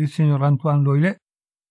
il signor Antoine Loilet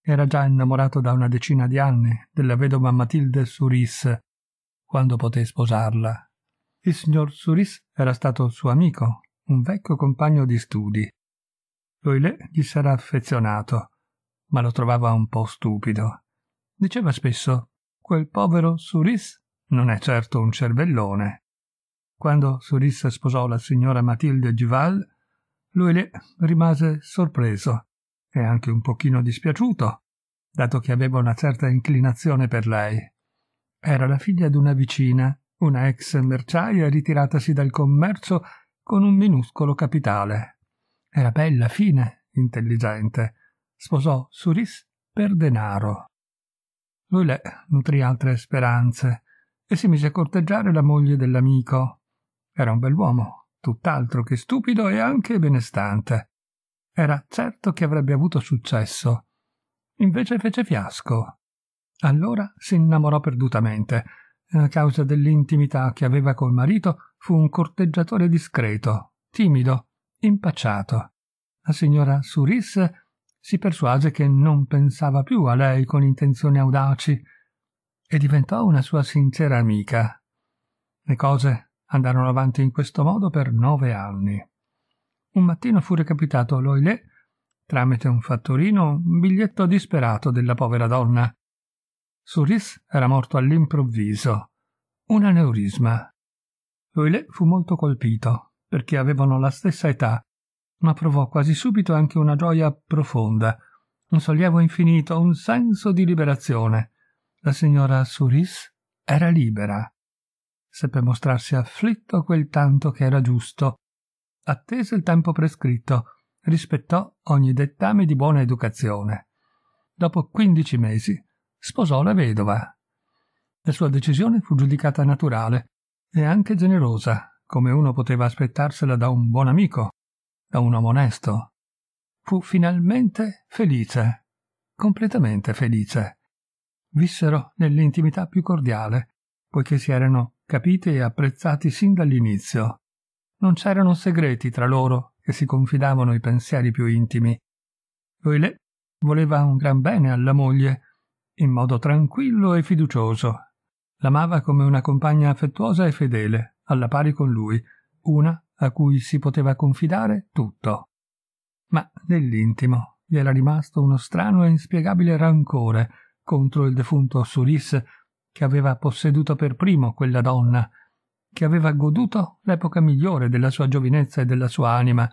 era già innamorato da una decina di anni della vedova Matilde Suris, quando poté sposarla. Il signor Suris era stato suo amico, un vecchio compagno di studi. Loilet gli s'era affezionato, ma lo trovava un po' stupido. Diceva spesso quel povero Suris non è certo un cervellone. Quando Suris sposò la signora Matilde Duval, Loilet rimase sorpreso e anche un pochino dispiaciuto, dato che aveva una certa inclinazione per lei. Era la figlia una vicina, una ex merciaia ritiratasi dal commercio con un minuscolo capitale. Era bella, fine, intelligente. Sposò Suris per denaro. Loilè nutrì altre speranze e si mise a corteggiare la moglie dell'amico. Era un bell'uomo, tutt'altro che stupido e anche benestante. Era certo che avrebbe avuto successo. Invece fece fiasco. Allora si innamorò perdutamente. A causa dell'intimità che aveva col marito, fu un corteggiatore discreto, timido, impacciato. La signora Suris si persuase che non pensava più a lei con intenzioni audaci e diventò una sua sincera amica. Le cose andarono avanti in questo modo per nove anni un mattino fu recapitato a Loilet, tramite un fattorino, un biglietto disperato della povera donna. Suris era morto all'improvviso. Un aneurisma. Loilet fu molto colpito, perché avevano la stessa età, ma provò quasi subito anche una gioia profonda, un sollievo infinito, un senso di liberazione. La signora Suris era libera. Seppe mostrarsi afflitto quel tanto che era giusto, atteso il tempo prescritto, rispettò ogni dettame di buona educazione. Dopo quindici mesi sposò la vedova. La sua decisione fu giudicata naturale e anche generosa, come uno poteva aspettarsela da un buon amico, da un uomo onesto. Fu finalmente felice, completamente felice. Vissero nell'intimità più cordiale, poiché si erano capiti e apprezzati sin dall'inizio. Non c'erano segreti tra loro che si confidavano i pensieri più intimi. Loilet voleva un gran bene alla moglie, in modo tranquillo e fiducioso. L'amava come una compagna affettuosa e fedele, alla pari con lui, una a cui si poteva confidare tutto. Ma nell'intimo gli era rimasto uno strano e inspiegabile rancore contro il defunto Suris che aveva posseduto per primo quella donna che aveva goduto l'epoca migliore della sua giovinezza e della sua anima,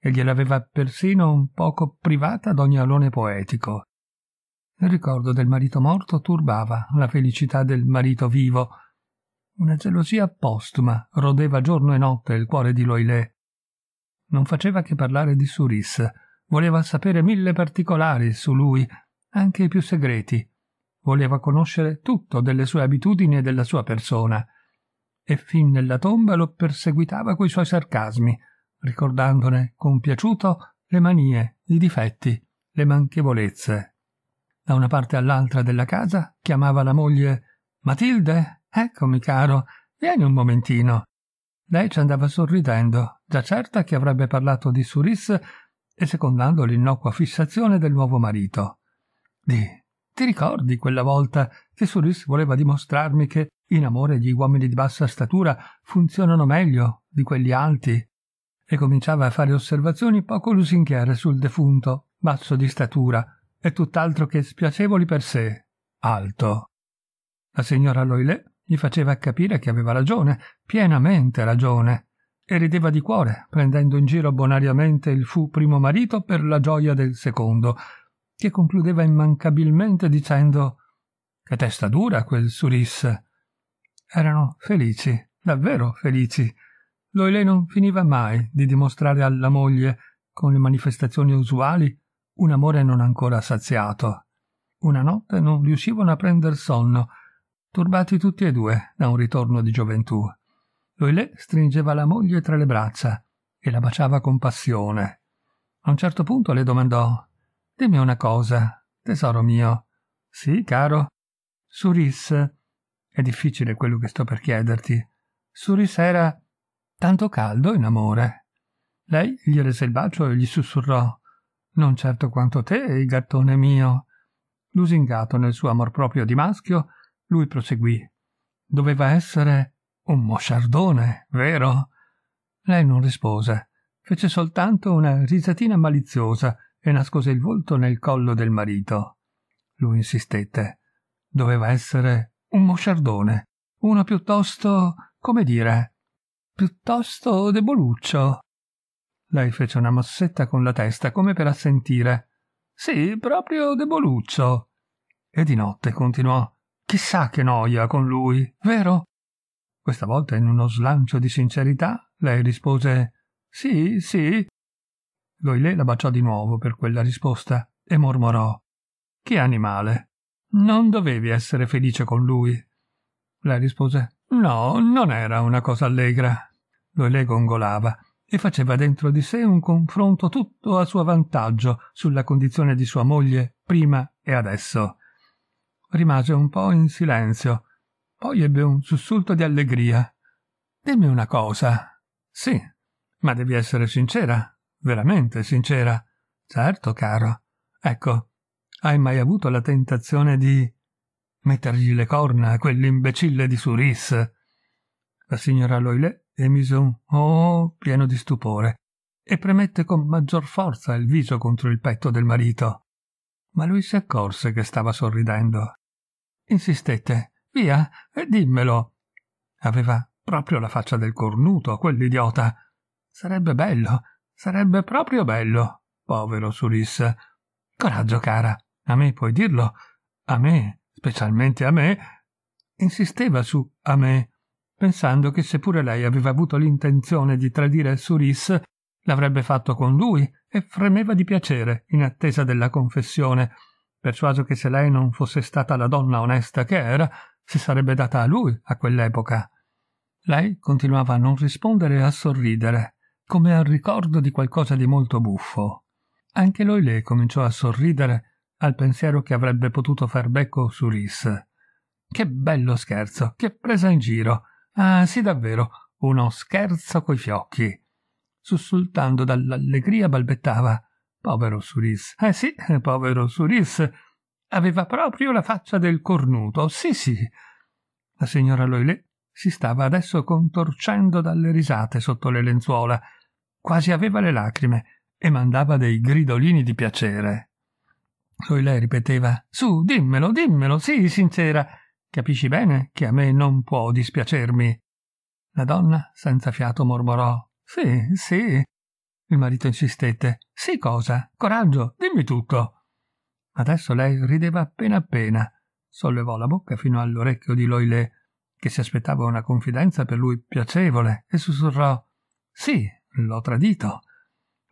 e gliel'aveva persino un poco privata d'ogni alone poetico. Il ricordo del marito morto turbava la felicità del marito vivo. Una gelosia postuma rodeva giorno e notte il cuore di Loilè. Non faceva che parlare di Suris, voleva sapere mille particolari su lui, anche i più segreti. Voleva conoscere tutto delle sue abitudini e della sua persona e fin nella tomba lo perseguitava coi suoi sarcasmi, ricordandone compiaciuto le manie, i difetti, le manchevolezze. Da una parte all'altra della casa chiamava la moglie Matilde, eccomi caro, vieni un momentino. Lei ci andava sorridendo, già certa che avrebbe parlato di Suris e secondando l'innocua fissazione del nuovo marito. Di, ti ricordi quella volta che Suris voleva dimostrarmi che in amore gli uomini di bassa statura funzionano meglio di quelli alti. E cominciava a fare osservazioni poco lusinghiere sul defunto, basso di statura, e tutt'altro che spiacevoli per sé, alto. La signora Loilet gli faceva capire che aveva ragione, pienamente ragione, e rideva di cuore, prendendo in giro bonariamente il fu primo marito per la gioia del secondo, che concludeva immancabilmente dicendo che testa dura quel Suris, erano felici, davvero felici. Loile non finiva mai di dimostrare alla moglie, con le manifestazioni usuali, un amore non ancora saziato. Una notte non riuscivano a prender sonno, turbati tutti e due da un ritorno di gioventù. Loile stringeva la moglie tra le braccia e la baciava con passione. A un certo punto le domandò Dimmi una cosa, tesoro mio. Sì, caro. Surisse è difficile quello che sto per chiederti. Suris era tanto caldo in amore. Lei gli rese il bacio e gli sussurrò Non certo quanto te, gattone mio. Lusingato nel suo amor proprio di maschio, lui proseguì. Doveva essere un mosciardone, vero? Lei non rispose, fece soltanto una risatina maliziosa e nascose il volto nel collo del marito. Lui insistette. Doveva essere un mosciardone, uno piuttosto, come dire, piuttosto deboluccio. Lei fece una mossetta con la testa come per assentire. Sì, proprio deboluccio. E di notte continuò. Chissà che noia con lui, vero? Questa volta in uno slancio di sincerità lei rispose Sì, sì. Goilè la baciò di nuovo per quella risposta e mormorò Che animale. Non dovevi essere felice con lui. Lei rispose: No, non era una cosa allegra. Lo Loele gongolava e faceva dentro di sé un confronto tutto a suo vantaggio sulla condizione di sua moglie prima e adesso. Rimase un po' in silenzio, poi ebbe un sussulto di allegria. Dimmi una cosa. Sì, ma devi essere sincera, veramente sincera. Certo, caro. Ecco, hai mai avuto la tentazione di mettergli le corna a quell'imbecille di Suris? La signora Loilet emise un oh pieno di stupore e premette con maggior forza il viso contro il petto del marito. Ma lui si accorse che stava sorridendo. Insistette. Via, e dimmelo. Aveva proprio la faccia del cornuto, quell'idiota. Sarebbe bello, sarebbe proprio bello. Povero Suris. Coraggio, cara, a me puoi dirlo? A me, specialmente a me? Insisteva su a me, pensando che seppure lei aveva avuto l'intenzione di tradire Suris, l'avrebbe fatto con lui e fremeva di piacere in attesa della confessione, persuaso che se lei non fosse stata la donna onesta che era, si sarebbe data a lui a quell'epoca. Lei continuava a non rispondere e a sorridere, come al ricordo di qualcosa di molto buffo. Anche Loile cominciò a sorridere al pensiero che avrebbe potuto far becco su Rhys. Che bello scherzo, che presa in giro. Ah, sì, davvero, uno scherzo coi fiocchi. Sussultando dall'allegria balbettava. Povero Suris. Eh sì, povero Suris. Aveva proprio la faccia del cornuto. Sì, sì. La signora Loilet si stava adesso contorcendo dalle risate sotto le lenzuola. Quasi aveva le lacrime e mandava dei gridolini di piacere. Poi lei ripeteva Su, dimmelo, dimmelo, sii sincera. Capisci bene che a me non può dispiacermi. La donna, senza fiato, mormorò Sì, sì. Il marito insistette Sì cosa? Coraggio, dimmi tutto. Adesso lei rideva appena appena. Sollevò la bocca fino all'orecchio di Loilè, che si aspettava una confidenza per lui piacevole, e sussurrò Sì, l'ho tradito.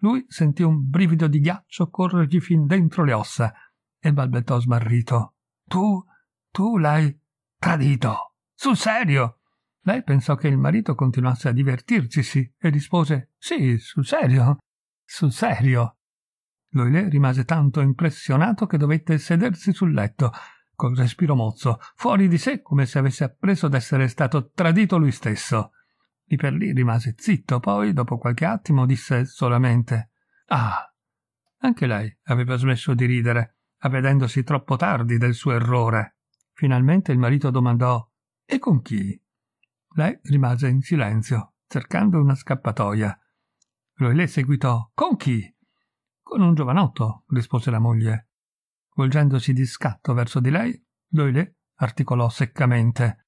Lui sentì un brivido di ghiaccio corrergli fin dentro le ossa e balbettò smarrito. Tu, tu l'hai tradito. Sul serio? Lei pensò che il marito continuasse a divertircisi e rispose Sì, sul serio. Sul serio. Loile rimase tanto impressionato che dovette sedersi sul letto, col respiro mozzo, fuori di sé come se avesse appreso d'essere stato tradito lui stesso. Lì per lì rimase zitto, poi, dopo qualche attimo, disse solamente Ah. Anche lei aveva smesso di ridere, avvedendosi troppo tardi del suo errore. Finalmente il marito domandò E con chi? Lei rimase in silenzio, cercando una scappatoia. Loilè seguitò Con chi? Con un giovanotto, rispose la moglie. Volgendosi di scatto verso di lei, Loilè articolò seccamente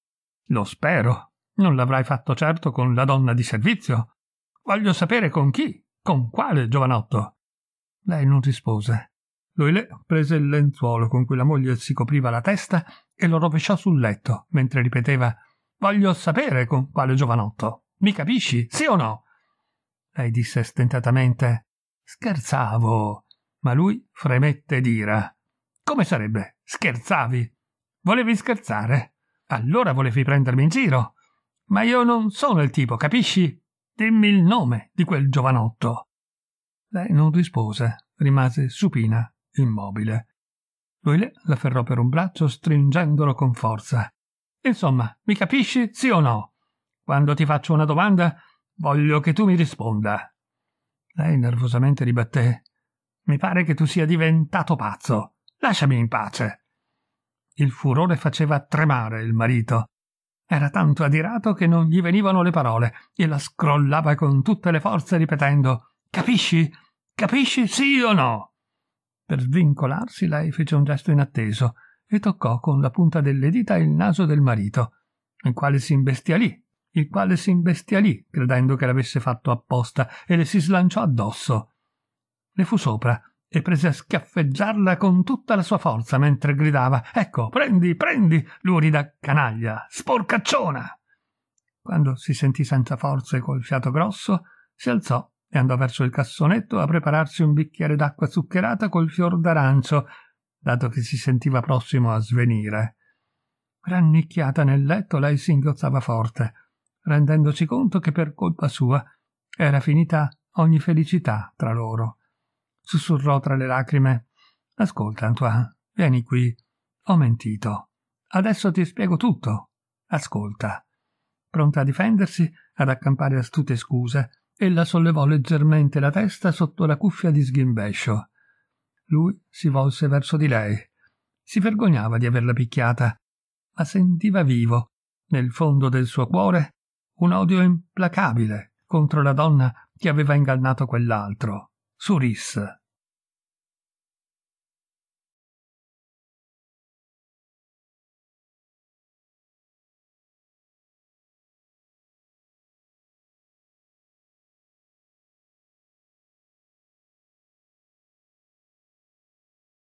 Lo spero. Non l'avrai fatto certo con la donna di servizio. Voglio sapere con chi, con quale giovanotto. Lei non rispose. Loile prese il lenzuolo con cui la moglie si copriva la testa e lo rovesciò sul letto, mentre ripeteva Voglio sapere con quale giovanotto. Mi capisci, sì o no? Lei disse stentatamente Scherzavo. Ma lui fremette d'ira. Come sarebbe? Scherzavi? Volevi scherzare? Allora volevi prendermi in giro? Ma io non sono il tipo, capisci? Dimmi il nome di quel giovanotto. Lei non rispose, rimase supina, immobile. Lui afferrò per un braccio, stringendolo con forza. Insomma, mi capisci, sì o no? Quando ti faccio una domanda, voglio che tu mi risponda. Lei nervosamente ribatté. Mi pare che tu sia diventato pazzo. Lasciami in pace. Il furore faceva tremare il marito. Era tanto adirato che non gli venivano le parole e la scrollava con tutte le forze ripetendo Capisci? Capisci sì o no? Per svincolarsi lei fece un gesto inatteso e toccò con la punta delle dita il naso del marito, il quale si imbestialì, il quale si imbestialì, credendo che l'avesse fatto apposta, e le si slanciò addosso. Le fu sopra, e prese a schiaffeggiarla con tutta la sua forza mentre gridava Ecco, prendi, prendi, lurida canaglia, sporcacciona! Quando si sentì senza forze col fiato grosso, si alzò e andò verso il cassonetto a prepararsi un bicchiere d'acqua zuccherata col fior d'arancio, dato che si sentiva prossimo a svenire. Rannicchiata nel letto, lei singhiozzava forte, rendendosi conto che per colpa sua era finita ogni felicità tra loro sussurrò tra le lacrime. Ascolta, Antoine, vieni qui. Ho mentito. Adesso ti spiego tutto. Ascolta. Pronta a difendersi, ad accampare astute scuse, ella sollevò leggermente la testa sotto la cuffia di sghimbescio. Lui si volse verso di lei. Si vergognava di averla picchiata, ma sentiva vivo, nel fondo del suo cuore, un odio implacabile contro la donna che aveva ingannato quell'altro. 苏丽斯。